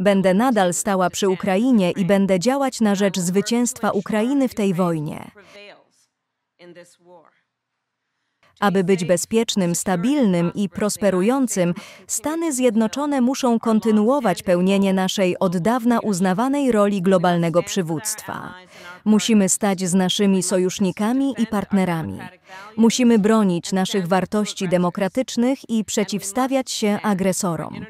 Będę nadal stała przy Ukrainie i będę działać na rzecz zwycięstwa Ukrainy w tej wojnie. Aby być bezpiecznym, stabilnym i prosperującym, Stany Zjednoczone muszą kontynuować pełnienie naszej od dawna uznawanej roli globalnego przywództwa. Musimy stać z naszymi sojusznikami i partnerami. Musimy bronić naszych wartości demokratycznych i przeciwstawiać się agresorom.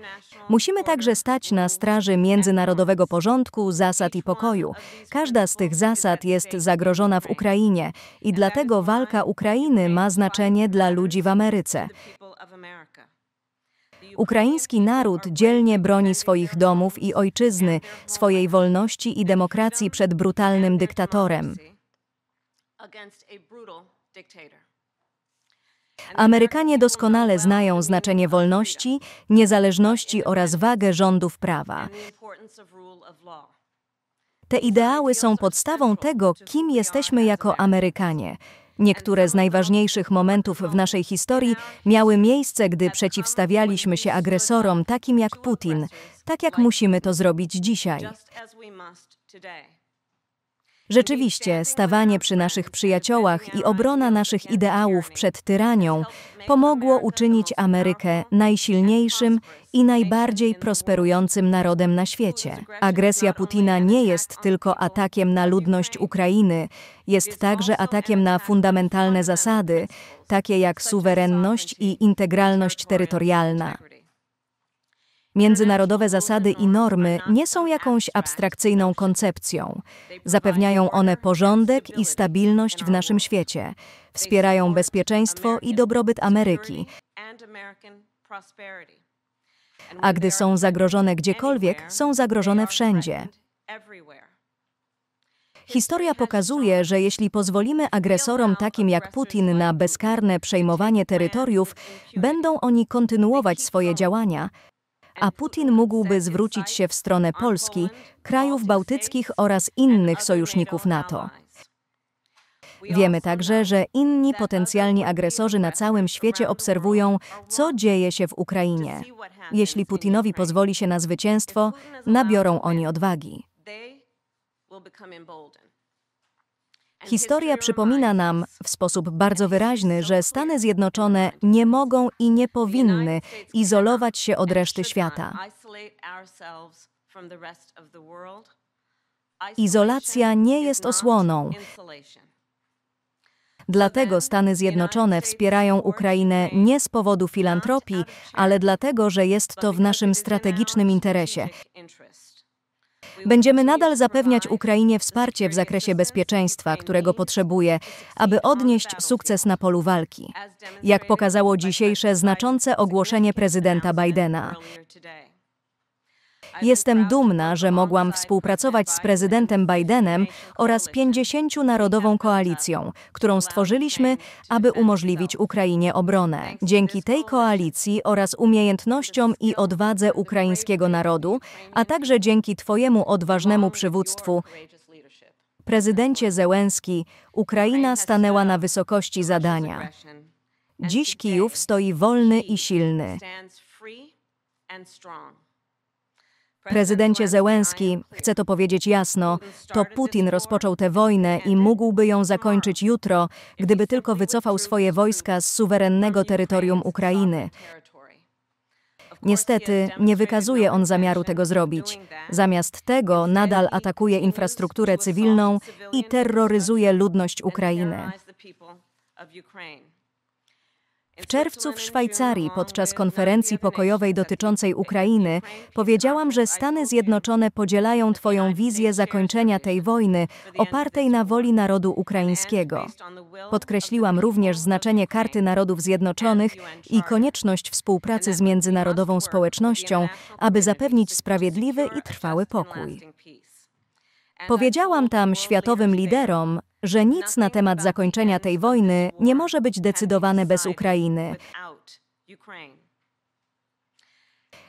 Musimy także stać na straży międzynarodowego porządku, zasad i pokoju. Każda z tych zasad jest zagrożona w Ukrainie i dlatego walka Ukrainy ma znaczenie dla ludzi w Ameryce. Ukraiński naród dzielnie broni swoich domów i ojczyzny, swojej wolności i demokracji przed brutalnym dyktatorem. Amerykanie doskonale znają znaczenie wolności, niezależności oraz wagę rządów prawa. Te ideały są podstawą tego, kim jesteśmy jako Amerykanie. Niektóre z najważniejszych momentów w naszej historii miały miejsce, gdy przeciwstawialiśmy się agresorom takim jak Putin, tak jak musimy to zrobić dzisiaj. Rzeczywiście, stawanie przy naszych przyjaciołach i obrona naszych ideałów przed tyranią pomogło uczynić Amerykę najsilniejszym i najbardziej prosperującym narodem na świecie. Agresja Putina nie jest tylko atakiem na ludność Ukrainy, jest także atakiem na fundamentalne zasady, takie jak suwerenność i integralność terytorialna. Międzynarodowe zasady i normy nie są jakąś abstrakcyjną koncepcją. Zapewniają one porządek i stabilność w naszym świecie, wspierają bezpieczeństwo i dobrobyt Ameryki. A gdy są zagrożone gdziekolwiek, są zagrożone wszędzie. Historia pokazuje, że jeśli pozwolimy agresorom takim jak Putin na bezkarne przejmowanie terytoriów, będą oni kontynuować swoje działania, a Putin mógłby zwrócić się w stronę Polski, krajów bałtyckich oraz innych sojuszników NATO. Wiemy także, że inni potencjalni agresorzy na całym świecie obserwują, co dzieje się w Ukrainie. Jeśli Putinowi pozwoli się na zwycięstwo, nabiorą oni odwagi. Historia przypomina nam w sposób bardzo wyraźny, że Stany Zjednoczone nie mogą i nie powinny izolować się od reszty świata. Izolacja nie jest osłoną. Dlatego Stany Zjednoczone wspierają Ukrainę nie z powodu filantropii, ale dlatego, że jest to w naszym strategicznym interesie. Będziemy nadal zapewniać Ukrainie wsparcie w zakresie bezpieczeństwa, którego potrzebuje, aby odnieść sukces na polu walki. Jak pokazało dzisiejsze znaczące ogłoszenie prezydenta Bidena. Jestem dumna, że mogłam współpracować z prezydentem Bidenem oraz 50 narodową koalicją, którą stworzyliśmy, aby umożliwić Ukrainie obronę. Dzięki tej koalicji oraz umiejętnościom i odwadze ukraińskiego narodu, a także dzięki Twojemu odważnemu przywództwu, prezydencie Zełenski, Ukraina stanęła na wysokości zadania. Dziś Kijów stoi wolny i silny. Prezydencie Zełenski, chcę to powiedzieć jasno, to Putin rozpoczął tę wojnę i mógłby ją zakończyć jutro, gdyby tylko wycofał swoje wojska z suwerennego terytorium Ukrainy. Niestety, nie wykazuje on zamiaru tego zrobić. Zamiast tego nadal atakuje infrastrukturę cywilną i terroryzuje ludność Ukrainy. W czerwcu w Szwajcarii podczas konferencji pokojowej dotyczącej Ukrainy powiedziałam, że Stany Zjednoczone podzielają Twoją wizję zakończenia tej wojny opartej na woli narodu ukraińskiego. Podkreśliłam również znaczenie Karty Narodów Zjednoczonych i konieczność współpracy z międzynarodową społecznością, aby zapewnić sprawiedliwy i trwały pokój. Powiedziałam tam światowym liderom, że nic na temat zakończenia tej wojny nie może być decydowane bez Ukrainy.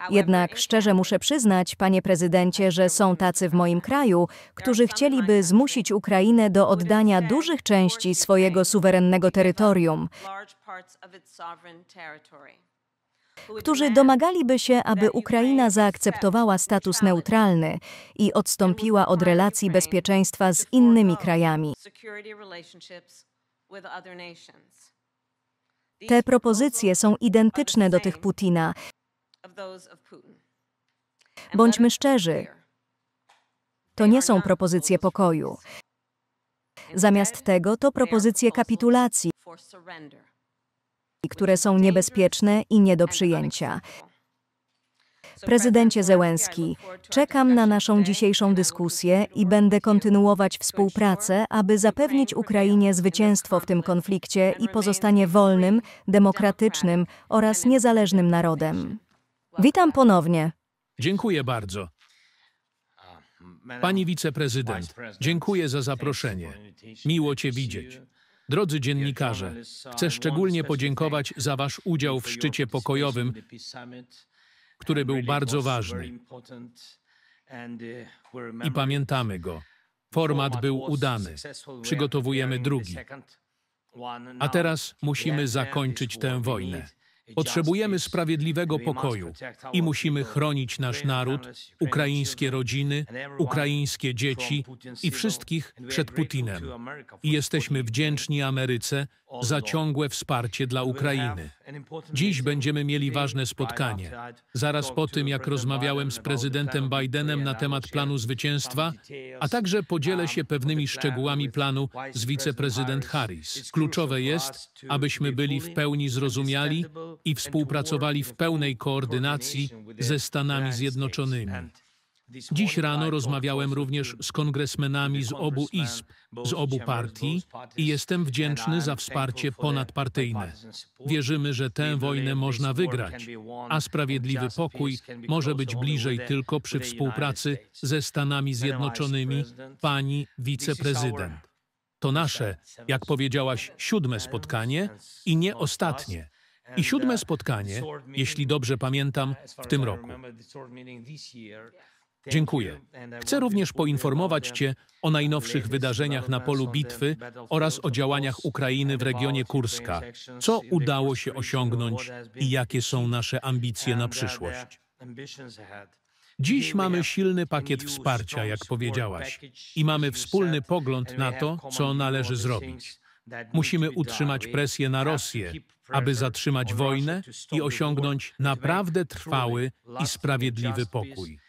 Jednak szczerze muszę przyznać, panie prezydencie, że są tacy w moim kraju, którzy chcieliby zmusić Ukrainę do oddania dużych części swojego suwerennego terytorium którzy domagaliby się, aby Ukraina zaakceptowała status neutralny i odstąpiła od relacji bezpieczeństwa z innymi krajami. Te propozycje są identyczne do tych Putina. Bądźmy szczerzy, to nie są propozycje pokoju. Zamiast tego to propozycje kapitulacji które są niebezpieczne i nie do przyjęcia. Prezydencie Zełenski, czekam na naszą dzisiejszą dyskusję i będę kontynuować współpracę, aby zapewnić Ukrainie zwycięstwo w tym konflikcie i pozostanie wolnym, demokratycznym oraz niezależnym narodem. Witam ponownie. Dziękuję bardzo. Pani wiceprezydent, dziękuję za zaproszenie. Miło Cię widzieć. Drodzy dziennikarze, chcę szczególnie podziękować za Wasz udział w szczycie pokojowym, który był bardzo ważny. I pamiętamy go. Format był udany. Przygotowujemy drugi. A teraz musimy zakończyć tę wojnę. Potrzebujemy sprawiedliwego pokoju i musimy chronić nasz naród, ukraińskie rodziny, ukraińskie dzieci i wszystkich przed Putinem. I jesteśmy wdzięczni Ameryce za ciągłe wsparcie dla Ukrainy. Dziś będziemy mieli ważne spotkanie. Zaraz po tym, jak rozmawiałem z prezydentem Bidenem na temat planu zwycięstwa, a także podzielę um, się pewnymi szczegółami planu z wiceprezydent Harris. Kluczowe jest, abyśmy byli w pełni zrozumiali i współpracowali w pełnej koordynacji ze Stanami Zjednoczonymi. Dziś rano rozmawiałem również z kongresmenami z obu izb, z obu partii i jestem wdzięczny za wsparcie ponadpartyjne. Wierzymy, że tę wojnę można wygrać, a sprawiedliwy pokój może być bliżej tylko przy współpracy ze Stanami Zjednoczonymi, pani wiceprezydent. To nasze, jak powiedziałaś, siódme spotkanie i nie ostatnie. I siódme spotkanie, jeśli dobrze pamiętam, w tym roku. Dziękuję. Chcę również poinformować Cię o najnowszych wydarzeniach na polu bitwy oraz o działaniach Ukrainy w regionie Kurska, co udało się osiągnąć i jakie są nasze ambicje na przyszłość. Dziś mamy silny pakiet wsparcia, jak powiedziałaś, i mamy wspólny pogląd na to, co należy zrobić. Musimy utrzymać presję na Rosję, aby zatrzymać wojnę i osiągnąć naprawdę trwały i sprawiedliwy pokój.